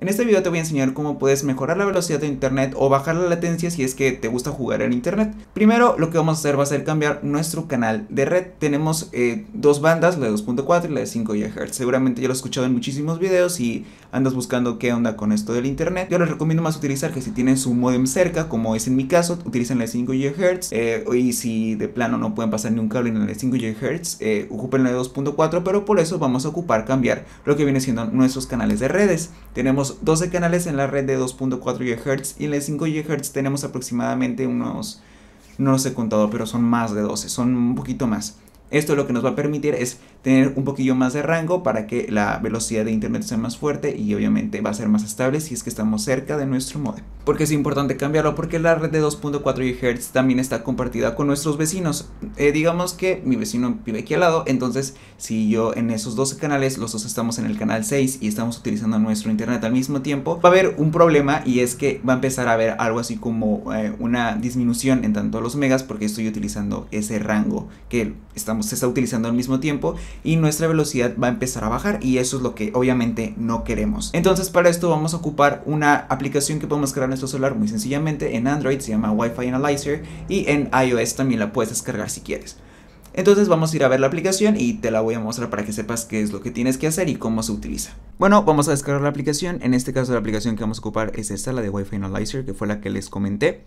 En este video te voy a enseñar cómo puedes mejorar la velocidad de internet o bajar la latencia si es que te gusta jugar en internet. Primero lo que vamos a hacer va a ser cambiar nuestro canal de red. Tenemos eh, dos bandas, la de 2.4 y la de 5 GHz. Seguramente ya lo he escuchado en muchísimos videos y andas buscando qué onda con esto del internet. Yo les recomiendo más utilizar que si tienen su modem cerca, como es en mi caso, utilicen la de 5 GHz. Eh, y si de plano no pueden pasar ni un cable en la de 5 GHz, eh, ocupen la de 2.4, pero por eso vamos a ocupar cambiar lo que viene siendo nuestros canales de redes. Tenemos 12 canales en la red de 2.4 GHz y en la de 5 GHz tenemos aproximadamente unos, no los he contado, pero son más de 12, son un poquito más. Esto lo que nos va a permitir es tener un poquillo más de rango para que la velocidad de internet sea más fuerte y obviamente va a ser más estable si es que estamos cerca de nuestro modem. Porque es importante cambiarlo porque la red de 2.4 GHz también está compartida con nuestros vecinos. Eh, digamos que mi vecino vive aquí al lado, entonces si yo en esos 12 canales, los dos estamos en el canal 6 y estamos utilizando nuestro internet al mismo tiempo, va a haber un problema y es que va a empezar a haber algo así como eh, una disminución en tanto a los megas porque estoy utilizando ese rango que estamos se está utilizando al mismo tiempo y nuestra velocidad va a empezar a bajar y eso es lo que obviamente no queremos. Entonces para esto vamos a ocupar una aplicación que podemos crear en nuestro celular muy sencillamente. En Android se llama Wi-Fi Analyzer y en iOS también la puedes descargar si quieres. Entonces vamos a ir a ver la aplicación y te la voy a mostrar para que sepas qué es lo que tienes que hacer y cómo se utiliza. Bueno, vamos a descargar la aplicación. En este caso la aplicación que vamos a ocupar es esta, la de Wi-Fi Analyzer, que fue la que les comenté.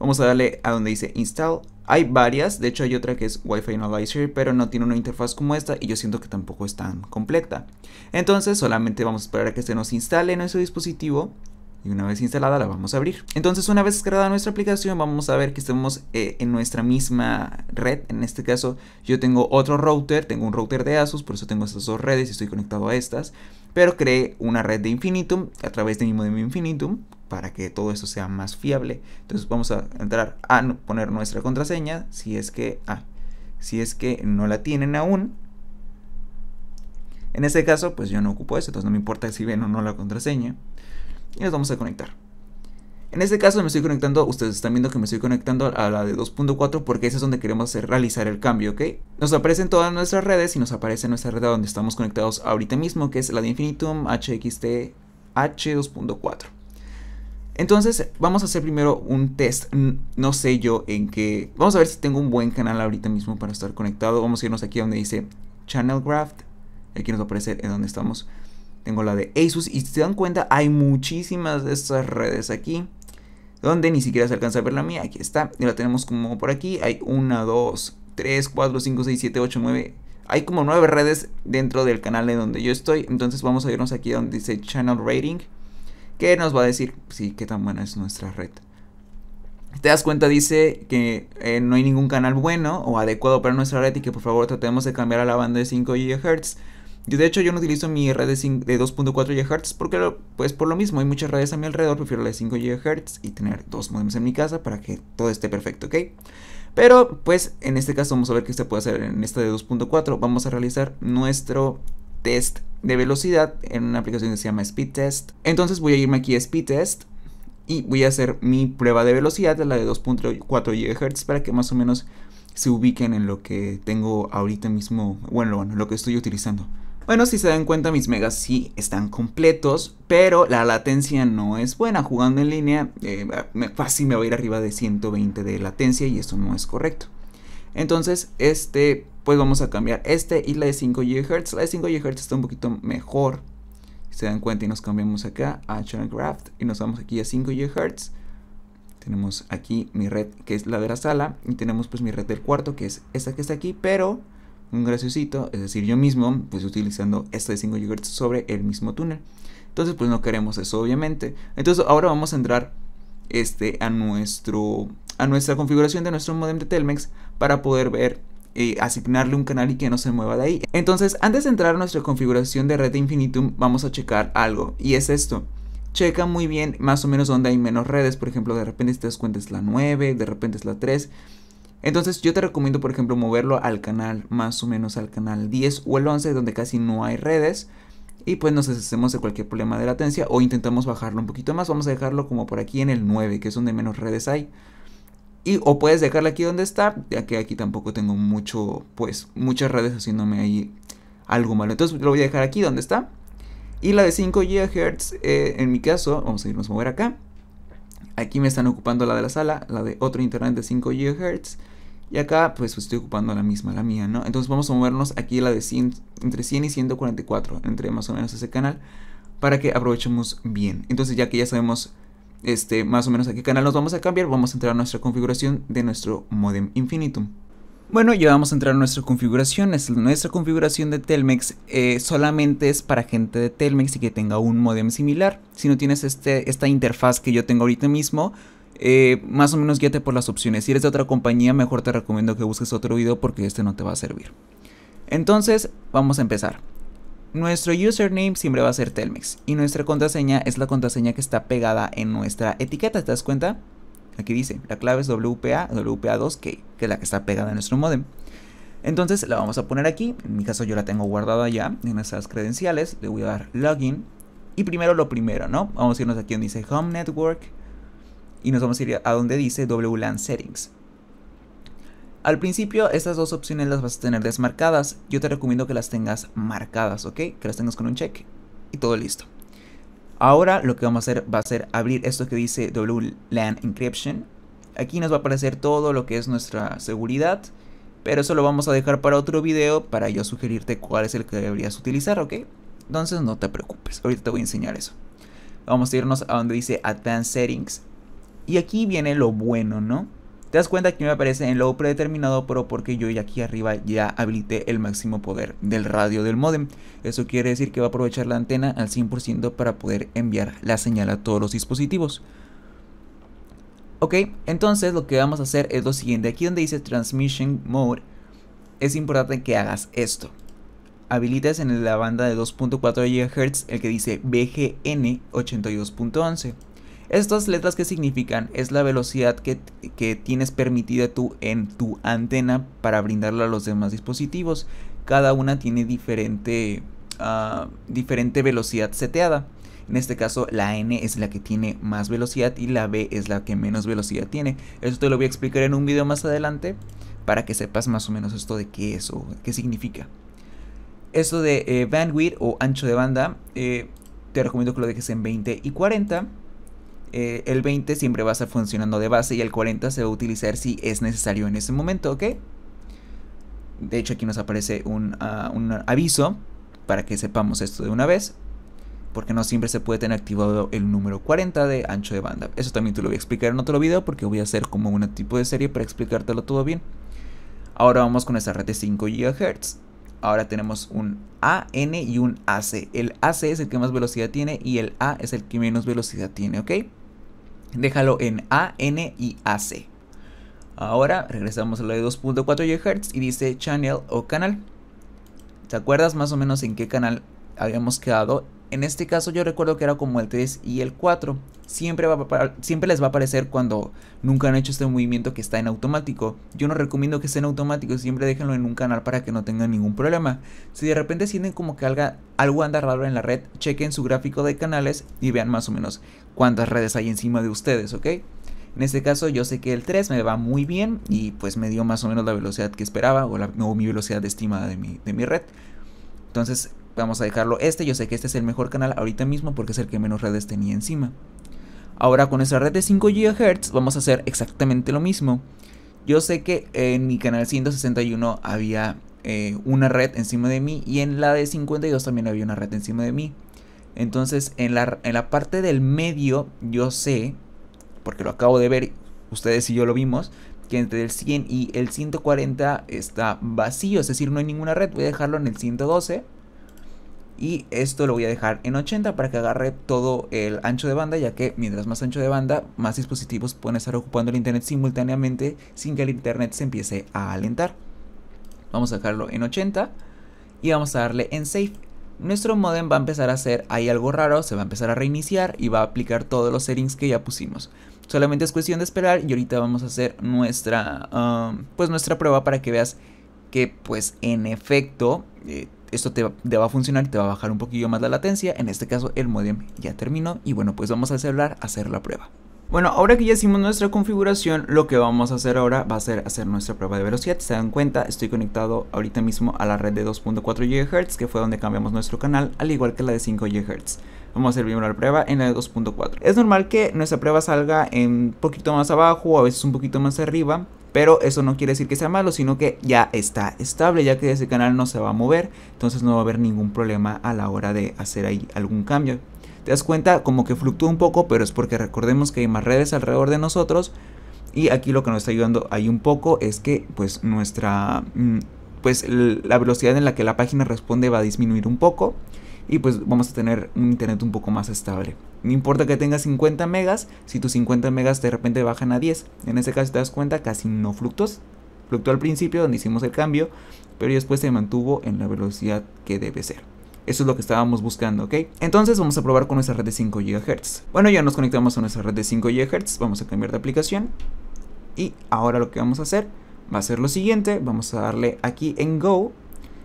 Vamos a darle a donde dice Install. Hay varias, de hecho hay otra que es Wi-Fi Analyzer, pero no tiene una interfaz como esta y yo siento que tampoco es tan completa. Entonces solamente vamos a esperar a que se nos instale en nuestro dispositivo y una vez instalada la vamos a abrir. Entonces una vez creada nuestra aplicación vamos a ver que estamos eh, en nuestra misma red, en este caso yo tengo otro router, tengo un router de Asus, por eso tengo estas dos redes y estoy conectado a estas, pero creé una red de Infinitum a través de mi modem Infinitum para que todo esto sea más fiable. Entonces vamos a entrar a poner nuestra contraseña si es que, ah, si es que no la tienen aún, en este caso, pues yo no ocupo eso, entonces no me importa si ven o no la contraseña y nos vamos a conectar. En este caso me estoy conectando, ustedes están viendo que me estoy conectando a la de 2.4 porque esa es donde queremos realizar el cambio, ¿ok? Nos aparecen todas nuestras redes y nos aparece nuestra red donde estamos conectados ahorita mismo, que es la de Infinitum HXT H2.4. Entonces vamos a hacer primero un test, no sé yo en qué, vamos a ver si tengo un buen canal ahorita mismo para estar conectado, vamos a irnos aquí donde dice Channel Graph, aquí nos aparece en donde estamos tengo la de Asus y si se dan cuenta hay muchísimas de estas redes aquí donde ni siquiera se alcanza a ver la mía, aquí está, y la tenemos como por aquí, hay 1, 2, 3, 4, 5, 6, 7, 8, 9, hay como nueve redes dentro del canal de donde yo estoy, entonces vamos a irnos aquí donde dice Channel Rating, que nos va a decir, si qué tan buena es nuestra red. Te das cuenta, dice que eh, no hay ningún canal bueno o adecuado para nuestra red y que por favor tratemos de cambiar a la banda de 5 GHz de hecho, yo no utilizo mi red de, 2.4 GHz porque, pues por lo mismo, hay muchas redes a mi alrededor, prefiero la de 5 GHz y tener dos modems en mi casa para que todo esté perfecto, ¿ok? Pero, pues, en este caso vamos a ver qué se puede hacer en esta de 2.4. Vamos a realizar nuestro test de velocidad en una aplicación que se llama Speed Test. Entonces voy a irme aquí a Speed Test y voy a hacer mi prueba de velocidad, la de 2.4 GHz, para que más o menos se ubiquen en lo que tengo ahorita mismo, bueno, bueno, lo que estoy utilizando. Bueno, si se dan cuenta, mis megas sí están completos, pero la latencia no es buena. Jugando en línea, eh, fácil me va a ir arriba de 120 de latencia y eso no es correcto. Entonces, este, pues vamos a cambiar este y la de 5 GHz. La de 5 GHz está un poquito mejor. Si se dan cuenta y nos cambiamos acá a Channel Craft y nos vamos aquí a 5 GHz. Tenemos aquí mi red que es la de la sala y tenemos pues mi red del cuarto que es esta que está aquí, pero un graciosito, es decir, yo mismo, pues utilizando este de 5 GHz sobre el mismo túnel. Entonces, pues no queremos eso, obviamente. Entonces, ahora vamos a entrar este, a, nuestro, a nuestra configuración de nuestro modem de Telmex para poder ver y eh, asignarle un canal y que no se mueva de ahí. Entonces, antes de entrar a nuestra configuración de red de infinitum, vamos a checar algo, y es esto. Checa muy bien más o menos donde hay menos redes, por ejemplo, de repente si te das cuenta es la 9, de repente es la 3, entonces yo te recomiendo, por ejemplo, moverlo al canal más o menos al canal 10 o el 11, donde casi no hay redes. Y pues nos deshacemos de cualquier problema de latencia o intentamos bajarlo un poquito más. Vamos a dejarlo como por aquí en el 9, que es donde menos redes hay. Y o puedes dejarlo aquí donde está, ya que aquí tampoco tengo mucho, pues, muchas redes haciéndome ahí algo malo. Entonces lo voy a dejar aquí donde está. Y la de 5 GHz, eh, en mi caso, vamos a irnos a mover acá. Aquí me están ocupando la de la sala, la de otro internet de 5 GHz. Y acá pues, pues estoy ocupando la misma, la mía, ¿no? Entonces vamos a movernos aquí a la de 100, entre 100 y 144, entre más o menos ese canal, para que aprovechemos bien. Entonces ya que ya sabemos este, más o menos a qué canal nos vamos a cambiar, vamos a entrar a nuestra configuración de nuestro modem infinitum. Bueno, ya vamos a entrar a nuestra configuración. Nuestra configuración de Telmex eh, solamente es para gente de Telmex y que tenga un modem similar. Si no tienes este, esta interfaz que yo tengo ahorita mismo, eh, más o menos guíate por las opciones. Si eres de otra compañía, mejor te recomiendo que busques otro video porque este no te va a servir. Entonces, vamos a empezar. Nuestro username siempre va a ser Telmex y nuestra contraseña es la contraseña que está pegada en nuestra etiqueta, ¿te das cuenta? Aquí dice, la clave es WPA, WPA2K, que es la que está pegada en nuestro modem. Entonces la vamos a poner aquí, en mi caso yo la tengo guardada ya en nuestras credenciales, le voy a dar login y primero lo primero, ¿no? Vamos a irnos aquí donde dice Home Network, y nos vamos a ir a donde dice WLAN Settings. Al principio estas dos opciones las vas a tener desmarcadas, yo te recomiendo que las tengas marcadas, ¿ok? Que las tengas con un check y todo listo. Ahora lo que vamos a hacer va a ser abrir esto que dice WLAN Encryption. Aquí nos va a aparecer todo lo que es nuestra seguridad, pero eso lo vamos a dejar para otro video para yo sugerirte cuál es el que deberías utilizar, ¿ok? Entonces no te preocupes, ahorita te voy a enseñar eso. Vamos a irnos a donde dice Advanced Settings y aquí viene lo bueno, ¿no? Te das cuenta que me aparece en lo predeterminado, pero porque yo ya aquí arriba ya habilité el máximo poder del radio del modem. Eso quiere decir que va a aprovechar la antena al 100% para poder enviar la señal a todos los dispositivos. Ok, entonces lo que vamos a hacer es lo siguiente. Aquí donde dice Transmission Mode, es importante que hagas esto. Habilitas en la banda de 2.4 GHz el que dice BGN 82.11. Estas letras que significan es la velocidad que, tienes permitida tú en tu antena para brindarla a los demás dispositivos. Cada una tiene diferente, ah, diferente velocidad seteada. En este caso, la N es la que tiene más velocidad y la B es la que menos velocidad tiene. Eso te lo voy a explicar en un video más adelante para que sepas más o menos esto de qué es o qué significa. Esto de eh, bandwidth o ancho de banda, eh, te recomiendo que lo dejes en 20 y 40 eh, el 20 siempre va a estar funcionando de base y el 40 se va a utilizar si es necesario en ese momento, ¿ok? De hecho aquí nos aparece ah, un, aviso para que sepamos esto de una vez. Porque no siempre se puede tener activado el número 40 de ancho de banda. Eso también te lo voy a explicar en otro video porque voy a hacer como un tipo de serie para explicártelo todo bien. Ahora vamos con esta red de 5 GHz ahora tenemos un A N y un AC. El AC es el que más velocidad tiene y el A es el que menos velocidad tiene, ¿ok? Déjalo en A N y AC. Ahora regresamos a la de 2.4 GHz y dice channel o canal. ¿Te acuerdas más o menos en qué canal habíamos quedado. En este caso yo recuerdo que era como el 3 y el 4. Siempre, va siempre les va a aparecer cuando nunca han hecho este movimiento que está en automático. Yo no recomiendo que esté en automático, siempre déjenlo en un canal para que no tengan ningún problema. Si de repente sienten como que algo anda raro en la red, chequen su gráfico de canales y vean más o menos cuántas redes hay encima de ustedes, ¿ok? En este caso yo sé que el 3 me va muy bien y pues me dio más o menos la velocidad que esperaba o, la, mi velocidad estimada de mi, de mi red. Entonces vamos a dejarlo este, yo sé que este es el mejor canal ahorita mismo porque es el que menos redes tenía encima. Ahora con esa red de 5 GHz vamos a hacer exactamente lo mismo. Yo sé que en mi canal 161 había eh, una red encima de mí y en la de 52 también había una red encima de mí. Entonces en la, en la parte del medio yo sé, porque lo acabo de ver, ustedes y yo lo vimos, que entre el 100 y el 140 está vacío, es decir, no hay ninguna red. Voy a dejarlo en el 112 y esto lo voy a dejar en 80 para que agarre todo el ancho de banda ya que mientras más ancho de banda más dispositivos pueden estar ocupando el internet simultáneamente sin que el internet se empiece a alentar vamos a dejarlo en 80 y vamos a darle en save nuestro modem va a empezar a hacer hay algo raro, se va a empezar a reiniciar y va a aplicar todos los settings que ya pusimos. Solamente es cuestión de esperar y ahorita vamos a hacer nuestra, um, pues nuestra prueba para que veas que pues en efecto eh, esto te va, a funcionar y te va a bajar un poquillo más la latencia. En este caso el modem ya terminó y bueno, pues vamos a celular a hacer la prueba. Bueno, ahora que ya hicimos nuestra configuración, lo que vamos a hacer ahora va a ser hacer nuestra prueba de velocidad. se dan cuenta, estoy conectado ahorita mismo a la red de 2.4 GHz, que fue donde cambiamos nuestro canal, al igual que la de 5 GHz. Vamos a hacer primero la prueba en la de 2.4. Es normal que nuestra prueba salga un poquito más abajo o a veces un poquito más arriba, pero eso no quiere decir que sea malo, sino que ya está estable, ya que ese canal no se va a mover, entonces no va a haber ningún problema a la hora de hacer ahí algún cambio. Te das cuenta como que fluctúa un poco, pero es porque recordemos que hay más redes alrededor de nosotros. Y aquí lo que nos está ayudando ahí un poco es que pues nuestra... Mm, pues la velocidad en la que la página responde va a disminuir un poco y pues vamos a tener un internet un poco más estable. No importa que tengas 50 megas, si tus 50 megas de repente bajan a 10. En ese caso, te das cuenta, casi no fluctúas. Fluctuó al principio donde hicimos el cambio, pero después se mantuvo en la velocidad que debe ser. Eso es lo que estábamos buscando, ¿ok? Entonces vamos a probar con nuestra red de 5 GHz. Bueno, ya nos conectamos a nuestra red de 5 GHz. Vamos a cambiar de aplicación. Y ahora lo que vamos a hacer va a ser lo siguiente. Vamos a darle aquí en Go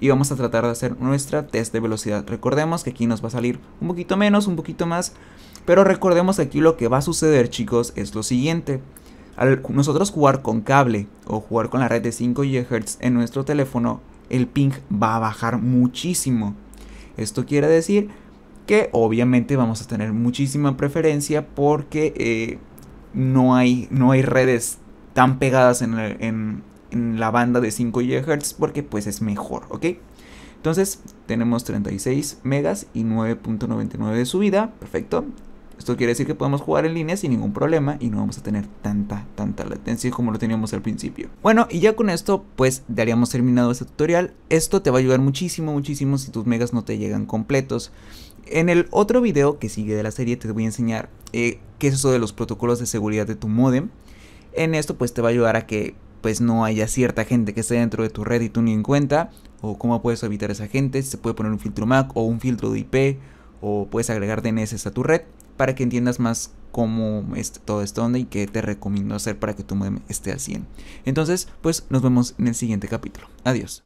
y vamos a tratar de hacer nuestra test de velocidad. Recordemos que aquí nos va a salir un poquito menos, un poquito más, pero recordemos que aquí lo que va a suceder chicos es lo siguiente. Al nosotros jugar con cable o jugar con la red de 5 GHz en nuestro teléfono, el ping va a bajar muchísimo. Esto quiere decir que obviamente vamos a tener muchísima preferencia porque eh, no, hay, no hay redes tan pegadas en, el, en, en mm, la banda de 5 GHz porque pues es mejor, ¿ok? Entonces tenemos 36 megas y 9.99 de subida, perfecto. Esto quiere decir que podemos jugar en línea sin ningún problema y no vamos a tener tanta, tanta latencia como lo teníamos al principio. Bueno, y ya con esto, pues daríamos terminado este tutorial. Esto te va a ayudar muchísimo, muchísimo si tus megas no te llegan completos. En el otro video que sigue de la serie te voy a enseñar eh, qué es eso de los protocolos de seguridad de tu modem. En esto pues te va a ayudar a que pues no haya cierta gente que esté dentro de tu red y tú ni en cuenta, o cómo puedes evitar esa gente, se puede poner un filtro MAC o un filtro de IP, o puedes agregar DNS a tu red, para que entiendas más cómo es todo esto onda y qué te recomiendo hacer para que tu meme esté al 100. Entonces, pues nos vemos en el siguiente capítulo. Adiós.